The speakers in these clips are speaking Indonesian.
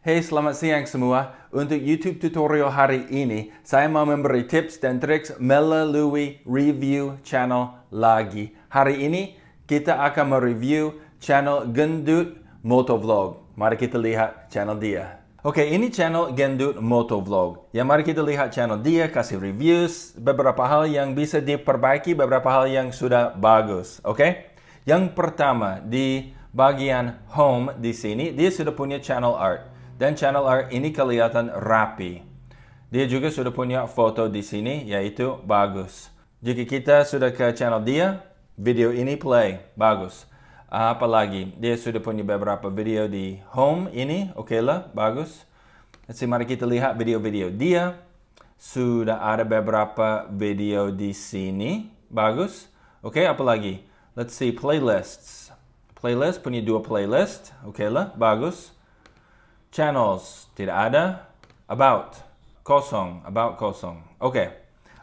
Hey, selamat siang semua. Untuk YouTube tutorial hari ini, saya mau memberi tips dan trik melalui review channel lagi. Hari ini, kita akan mereview channel Gendut Motovlog. Mari kita lihat channel dia. Oke, okay, ini channel Gendut Motovlog. Ya, mari kita lihat channel dia, kasih reviews, beberapa hal yang bisa diperbaiki, beberapa hal yang sudah bagus. Oke? Okay? Yang pertama, di bagian home di sini, dia sudah punya channel art dan channel R ini kelihatan rapi. Dia juga sudah punya foto di sini, yaitu bagus. Jika kita sudah ke channel dia, video ini play, bagus. Apalagi, dia sudah punya beberapa video di home ini, oke okay lah, bagus. Jadi mari kita lihat video-video dia. Sudah ada beberapa video di sini, bagus. Oke, okay, apalagi? Let's see, playlists. Playlist punya dua playlist, oke okay lah, bagus channels tidak ada about kosong about kosong oke okay.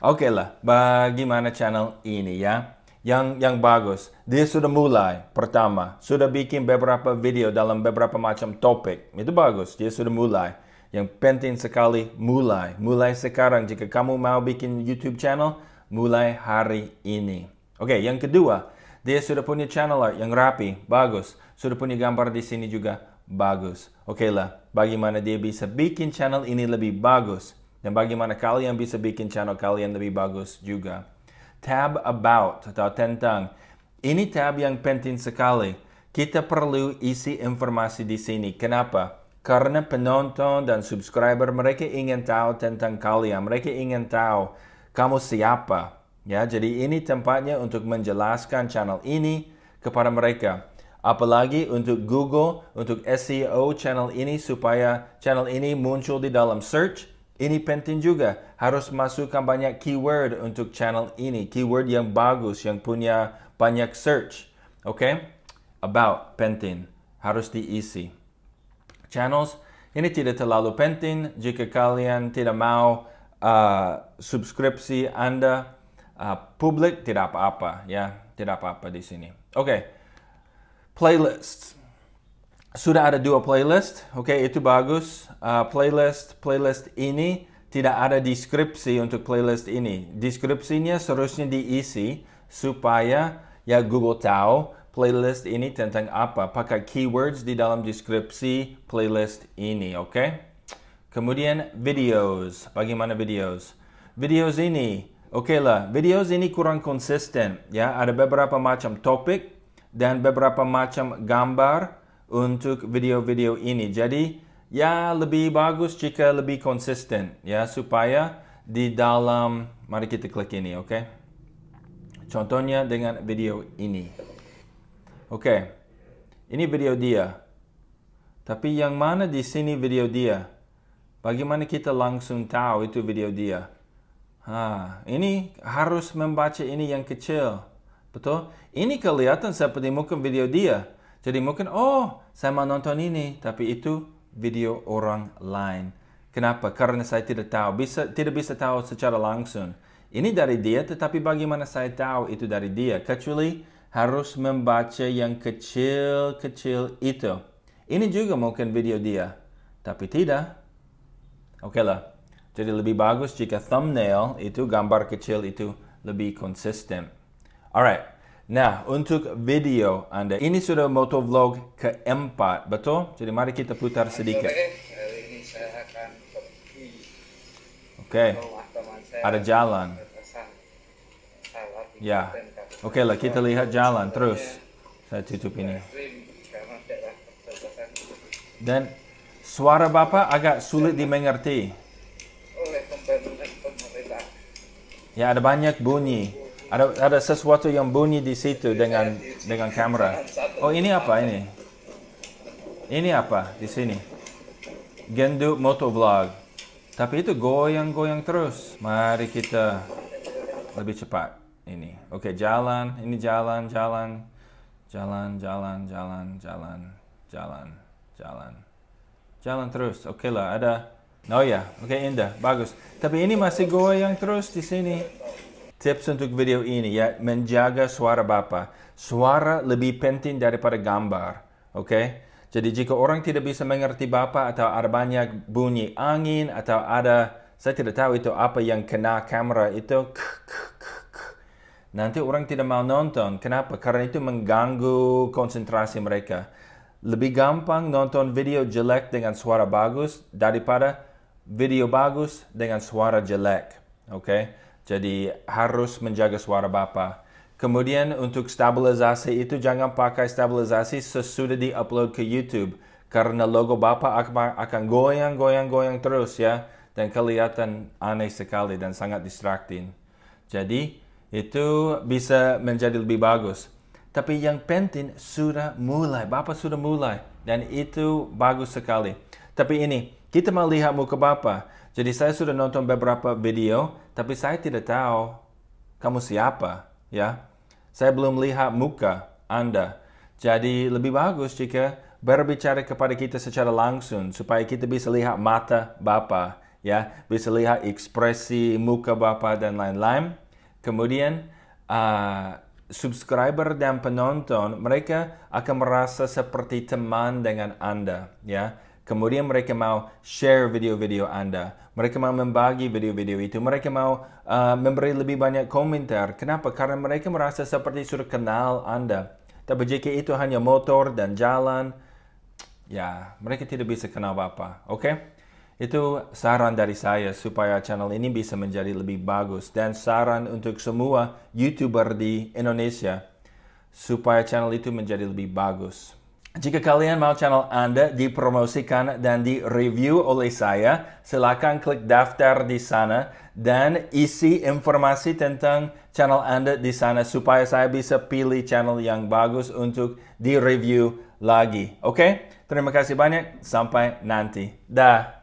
oke okay lah bagaimana channel ini ya yang yang bagus dia sudah mulai pertama sudah bikin beberapa video dalam beberapa macam topik itu bagus dia sudah mulai yang penting sekali mulai mulai sekarang jika kamu mau bikin YouTube channel mulai hari ini oke okay, yang kedua dia sudah punya channel art yang rapi bagus sudah punya gambar di sini juga bagus. Oke okay lah, bagaimana dia bisa bikin channel ini lebih bagus dan bagaimana kalian bisa bikin channel kalian lebih bagus juga. Tab about atau tentang. Ini tab yang penting sekali. Kita perlu isi informasi di sini. Kenapa? Karena penonton dan subscriber mereka ingin tahu tentang kalian. Mereka ingin tahu kamu siapa. Ya, jadi ini tempatnya untuk menjelaskan channel ini kepada mereka. Apalagi untuk Google, untuk SEO channel ini supaya channel ini muncul di dalam search. Ini penting juga, harus masukkan banyak keyword untuk channel ini. Keyword yang bagus, yang punya banyak search. Oke? Okay? About, penting. Harus diisi. Channels, ini tidak terlalu penting jika kalian tidak mau uh, subskripsi Anda uh, publik, tidak apa-apa ya. Tidak apa-apa di sini. Oke. Okay. Playlist. Sudah ada dua playlist, oke okay, itu bagus. Uh, playlist playlist ini tidak ada deskripsi untuk playlist ini. Deskripsinya seharusnya diisi supaya ya Google tahu playlist ini tentang apa. Pakai keywords di dalam deskripsi playlist ini, oke? Okay? Kemudian videos. Bagaimana videos? Videos ini, oke okay lah. Videos ini kurang konsisten ya. Ada beberapa macam topik dan beberapa macam gambar untuk video-video ini. Jadi ya lebih bagus jika lebih konsisten ya supaya di dalam mari kita klik ini, oke? Okay? Contohnya dengan video ini. Oke. Okay. Ini video dia. Tapi yang mana di sini video dia? Bagaimana kita langsung tahu itu video dia? Ha, ini harus membaca ini yang kecil. Betul? Ini kelihatan seperti mungkin video dia. Jadi mungkin, oh, saya mau nonton ini, tapi itu video orang lain. Kenapa? Karena saya tidak tahu, bisa tidak bisa tahu secara langsung. Ini dari dia, tetapi bagaimana saya tahu itu dari dia? Kecuali harus membaca yang kecil-kecil itu. Ini juga mungkin video dia, tapi tidak. Oke lah. Jadi lebih bagus jika thumbnail itu gambar kecil itu lebih konsisten. Alright. Nah, untuk video Anda, ini sudah motovlog keempat, betul? Jadi mari kita putar sedikit. Hari ini saya akan pergi Oke, okay. ada jalan. Ya, oke okay lah, kita lihat jalan terus. Saya tutup ini. Dan suara Bapak agak sulit dimengerti. Ya, ada banyak bunyi. Ada ada sesuatu yang bunyi di situ dengan dengan kamera. Oh ini apa ini? Ini apa di sini? Gendut motovlog. Tapi itu goyang-goyang terus. Mari kita lebih cepat ini. Oke, okay, jalan, ini jalan, jalan, jalan, jalan, jalan, jalan, jalan, jalan. Jalan terus. Oke okay lah, ada. Oh ya, yeah. oke okay, indah, bagus. Tapi ini masih goyang terus di sini. Tips untuk video ini ya, menjaga suara Bapak. Suara lebih penting daripada gambar. Oke? Okay? Jadi jika orang tidak bisa mengerti Bapak atau ada banyak bunyi angin atau ada saya tidak tahu itu apa yang kena kamera itu nanti orang tidak mau nonton kenapa karena itu mengganggu konsentrasi mereka lebih gampang nonton video jelek dengan suara bagus daripada video bagus dengan suara jelek oke okay? Jadi harus menjaga suara bapa. Kemudian untuk stabilisasi itu jangan pakai stabilisasi sesudah di upload ke YouTube karena logo bapa akan goyang-goyang-goyang terus ya dan kelihatan aneh sekali dan sangat distracting. Jadi itu bisa menjadi lebih bagus. Tapi yang penting sudah mulai, Bapak sudah mulai dan itu bagus sekali. Tapi ini, kita melihat muka Bapa. Jadi saya sudah nonton beberapa video, tapi saya tidak tahu kamu siapa, ya. Saya belum lihat muka Anda. Jadi lebih bagus jika berbicara kepada kita secara langsung supaya kita bisa lihat mata Bapa, ya, bisa lihat ekspresi muka Bapa dan lain-lain. Kemudian uh, subscriber dan penonton mereka akan merasa seperti teman dengan Anda, ya Kemudian mereka mau share video-video Anda. Mereka mau membagi video-video itu. Mereka mau uh, memberi lebih banyak komentar. Kenapa? Karena mereka merasa seperti sudah kenal Anda. Tapi jika itu hanya motor dan jalan, ya mereka tidak bisa kenal apa-apa. Oke? Okay? Itu saran dari saya supaya channel ini bisa menjadi lebih bagus. Dan saran untuk semua YouTuber di Indonesia supaya channel itu menjadi lebih bagus. Jika kalian mau channel Anda dipromosikan dan direview oleh saya, silakan klik daftar di sana dan isi informasi tentang channel Anda di sana supaya saya bisa pilih channel yang bagus untuk direview lagi. Oke? Okay? Terima kasih banyak. Sampai nanti. Dah.